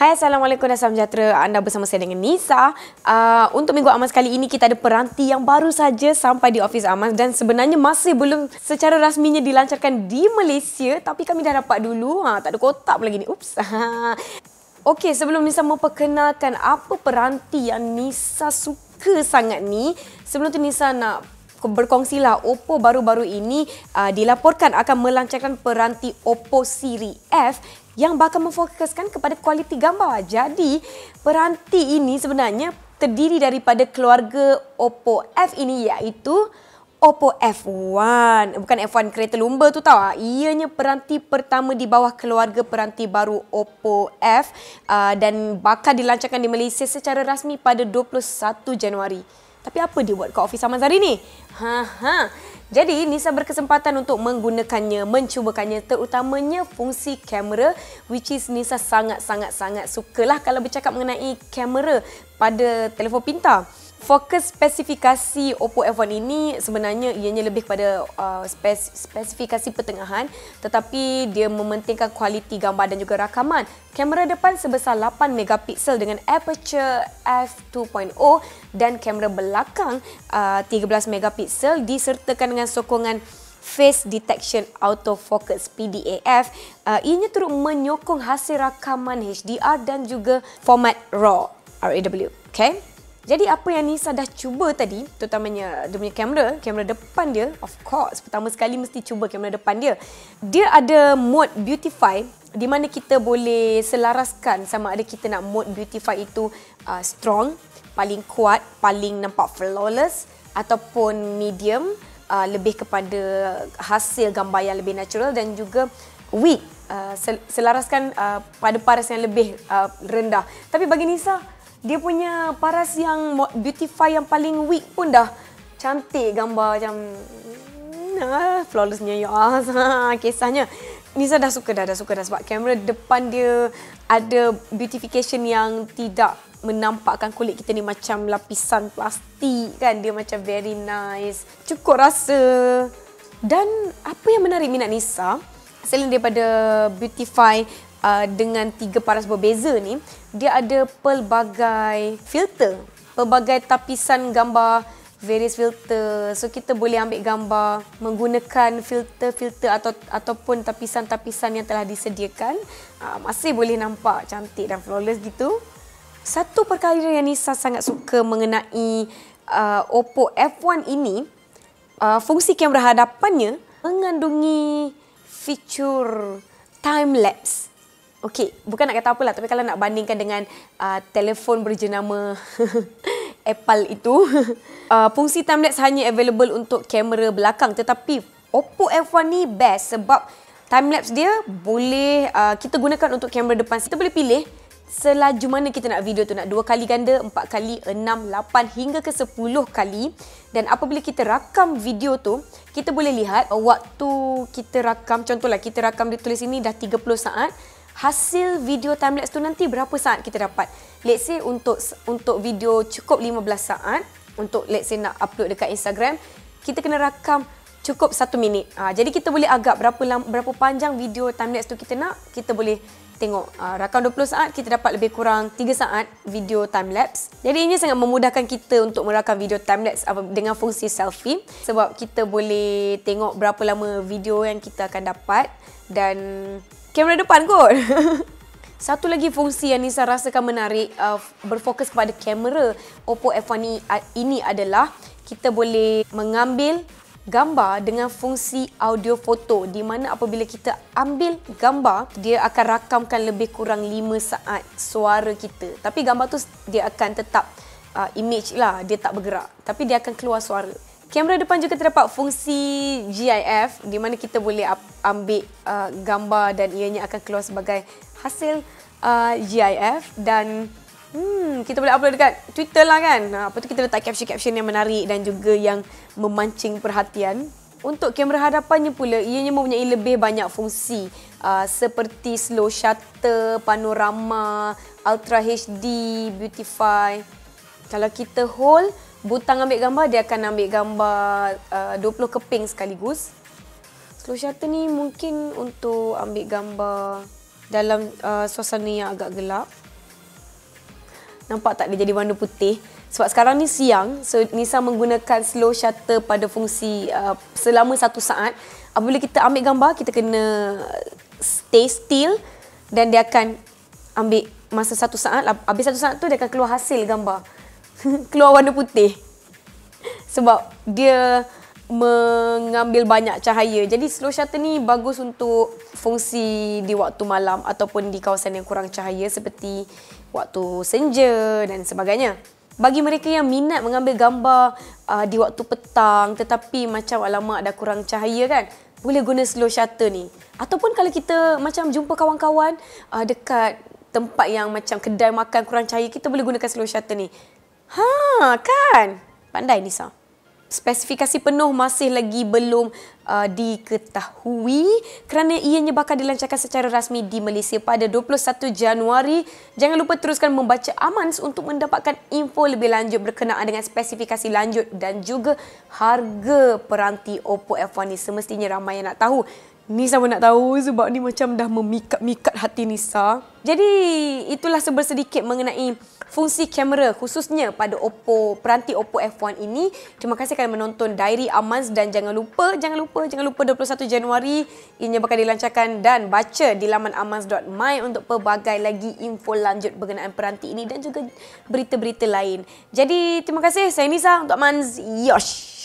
Hai Assalamualaikum dan salam sejahtera anda bersama saya dengan Nisa uh, Untuk minggu Amas kali ini kita ada peranti yang baru saja sampai di office Amas Dan sebenarnya masih belum secara rasminya dilancarkan di Malaysia Tapi kami dah dapat dulu, ha, tak ada kotak lagi ni, Oops. Okey sebelum Nisa memperkenalkan apa peranti yang Nisa suka sangat ni Sebelum tu Nisa nak berkongsi lah Oppo baru-baru ini uh, dilaporkan akan melancarkan peranti Oppo Siri F yang bakal memfokuskan kepada kualiti gambar. Jadi peranti ini sebenarnya terdiri daripada keluarga Oppo F ini iaitu Oppo F1. Bukan F1 kereta lumba tu tau. Ah, ianya peranti pertama di bawah keluarga peranti baru Oppo F ah, dan bakal dilancarkan di Malaysia secara rasmi pada 21 Januari. Tapi apa dia buat kat ofis Amazari ni? Ha ha. Jadi Nisa berkesempatan untuk menggunakannya, mencubakannya terutamanya fungsi kamera which is Nisa sangat-sangat-sangat sukalah kalau bercakap mengenai kamera pada telefon pintar fokus spesifikasi Oppo F1 ini sebenarnya ianya lebih kepada uh, spes- spesifikasi pertengahan tetapi dia mementingkan kualiti gambar dan juga rakaman. Kamera depan sebesar 8 megapiksel dengan aperture f2.0 dan kamera belakang uh, 13 megapiksel disertakan dengan sokongan Face Detection Autofocus PDAF uh, ianya turut menyokong hasil rakaman HDR dan juga format RAW RAW okay? Jadi apa yang Nisa dah cuba tadi, terutamanya dia punya kamera, kamera depan dia, of course, pertama sekali mesti cuba kamera depan dia. Dia ada mode beautify di mana kita boleh selaraskan sama ada kita nak mode beautify itu uh, strong, paling kuat, paling nampak flawless ataupun medium, uh, lebih kepada hasil gambar yang lebih natural dan juga weak, uh, selaraskan uh, pada paras yang lebih uh, rendah. Tapi bagi Nisa, dia punya paras yang beautify yang paling weak pun dah cantik gambar macam nah hmm, flawlessnya ya kisahnya Nisa dah suka dah, dah suka dah sebab kamera depan dia ada beautification yang tidak menampakkan kulit kita ni macam lapisan plastik kan dia macam very nice cukup rasa dan apa yang menarik minat Nisa selain daripada beautify uh, dengan tiga paras berbeza ni, dia ada pelbagai filter, pelbagai tapisan gambar various filter. So kita boleh ambil gambar menggunakan filter-filter atau ataupun tapisan-tapisan yang telah disediakan. Uh, masih boleh nampak cantik dan flawless gitu. Satu perkara yang Nisa sangat suka mengenai uh, Oppo F1 ini, uh, fungsi kamera hadapannya mengandungi fitur time lapse. Okey, bukan nak kata apa lah, tapi kalau nak bandingkan dengan uh, telefon berjenama Apple itu, uh, fungsi time lapse hanya available untuk kamera belakang. Tetapi Oppo F1 ni best sebab time lapse dia boleh uh, kita gunakan untuk kamera depan. Kita boleh pilih selaju mana kita nak video tu nak dua kali ganda, empat kali, enam, lapan hingga ke sepuluh kali. Dan apabila kita rakam video tu, kita boleh lihat waktu kita rakam, contohlah kita rakam ditulis ini dah 30 saat, hasil video timelapse tu nanti berapa saat kita dapat. Let's say untuk untuk video cukup 15 saat untuk let's say nak upload dekat Instagram, kita kena rakam cukup 1 minit. Ha, jadi kita boleh agak berapa lam, berapa panjang video timelapse tu kita nak, kita boleh tengok ha, rakam 20 saat kita dapat lebih kurang 3 saat video timelapse. Jadi ini sangat memudahkan kita untuk merakam video timelapse dengan fungsi selfie sebab kita boleh tengok berapa lama video yang kita akan dapat dan kamera depan kot. Satu lagi fungsi yang Nisa rasakan menarik uh, berfokus kepada kamera Oppo F1 ini, uh, ini adalah kita boleh mengambil gambar dengan fungsi audio foto di mana apabila kita ambil gambar dia akan rakamkan lebih kurang 5 saat suara kita tapi gambar tu dia akan tetap uh, image lah dia tak bergerak tapi dia akan keluar suara Kamera depan juga terdapat fungsi GIF di mana kita boleh ambil uh, gambar dan ianya akan keluar sebagai hasil uh, GIF dan hmm, kita boleh upload dekat Twitter lah kan. Ha, apa tu kita letak caption-caption yang menarik dan juga yang memancing perhatian. Untuk kamera hadapannya pula, ianya mempunyai lebih banyak fungsi uh, seperti slow shutter, panorama, ultra HD, beautify. Kalau kita hold butang ambil gambar dia akan ambil gambar uh, 20 keping sekaligus. Slow shutter ni mungkin untuk ambil gambar dalam uh, suasana yang agak gelap. Nampak tak dia jadi warna putih? Sebab sekarang ni siang, so Nisa menggunakan slow shutter pada fungsi uh, selama satu saat. Apabila kita ambil gambar, kita kena stay still dan dia akan ambil masa satu saat. Habis satu saat tu dia akan keluar hasil gambar. keluar warna putih sebab dia mengambil banyak cahaya. Jadi slow shutter ni bagus untuk fungsi di waktu malam ataupun di kawasan yang kurang cahaya seperti waktu senja dan sebagainya. Bagi mereka yang minat mengambil gambar uh, di waktu petang tetapi macam alamak dah kurang cahaya kan, boleh guna slow shutter ni. Ataupun kalau kita macam jumpa kawan-kawan uh, dekat tempat yang macam kedai makan kurang cahaya, kita boleh gunakan slow shutter ni. Ha, kan? Pandai Nisa. Spesifikasi penuh masih lagi belum uh, diketahui kerana ianya bakal dilancarkan secara rasmi di Malaysia pada 21 Januari. Jangan lupa teruskan membaca Amans untuk mendapatkan info lebih lanjut berkenaan dengan spesifikasi lanjut dan juga harga peranti Oppo F1 ni semestinya ramai yang nak tahu. Nisa pun nak tahu sebab ni macam dah memikat-mikat hati Nisa. Jadi itulah sebersedikit mengenai fungsi kamera khususnya pada Oppo peranti Oppo F1 ini. Terima kasih kerana menonton Diary Amans dan jangan lupa jangan lupa jangan lupa 21 Januari ini akan dilancarkan dan baca di laman amans.my untuk pelbagai lagi info lanjut berkenaan peranti ini dan juga berita-berita lain. Jadi terima kasih saya Nisa untuk Amans. Yosh.